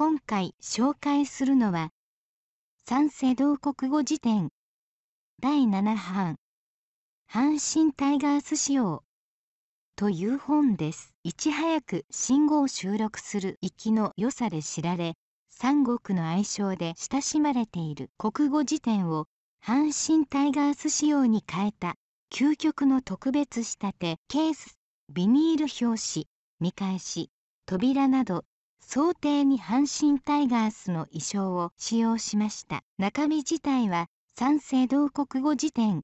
今回紹介するのは、三世同国語辞典、第7版、阪神タイガース仕様、という本です。いち早く新語を収録する粋の良さで知られ、三国の愛称で親しまれている国語辞典を阪神タイガース仕様に変えた究極の特別仕立てケースビニール表紙見返し扉など想定に阪神タイガースの衣装を使用しました中身自体は三省堂国語辞典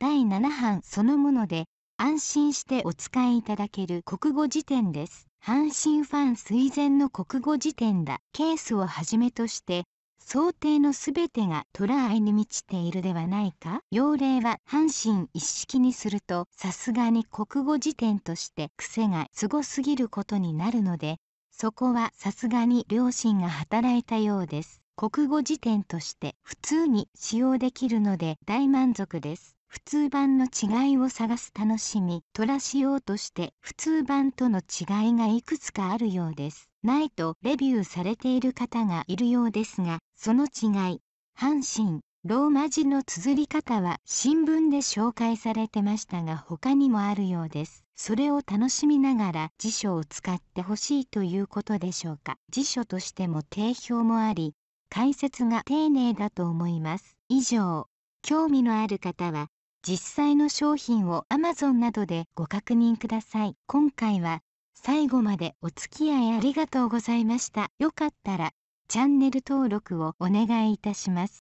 第7版そのもので安心してお使いいただける国語辞典です阪神ファン垂涎の国語辞典だケースをはじめとして想定のすべてが虎愛に満ちているではないか要例は阪神一式にするとさすがに国語辞典として癖がすごすぎることになるのでそこはさすがに両親が働いたようです国語辞典として普通に使用できるので大満足です普通版の違いを探す楽しみ取らしようとして普通版との違いがいくつかあるようですないとレビューされている方がいるようですがその違い阪神ローマ字の綴り方は新聞で紹介されてましたが他にもあるようです。それを楽しみながら辞書を使ってほしいということでしょうか。辞書としても定評もあり、解説が丁寧だと思います。以上、興味のある方は実際の商品を Amazon などでご確認ください。今回は最後までお付き合いありがとうございました。よかったらチャンネル登録をお願いいたします。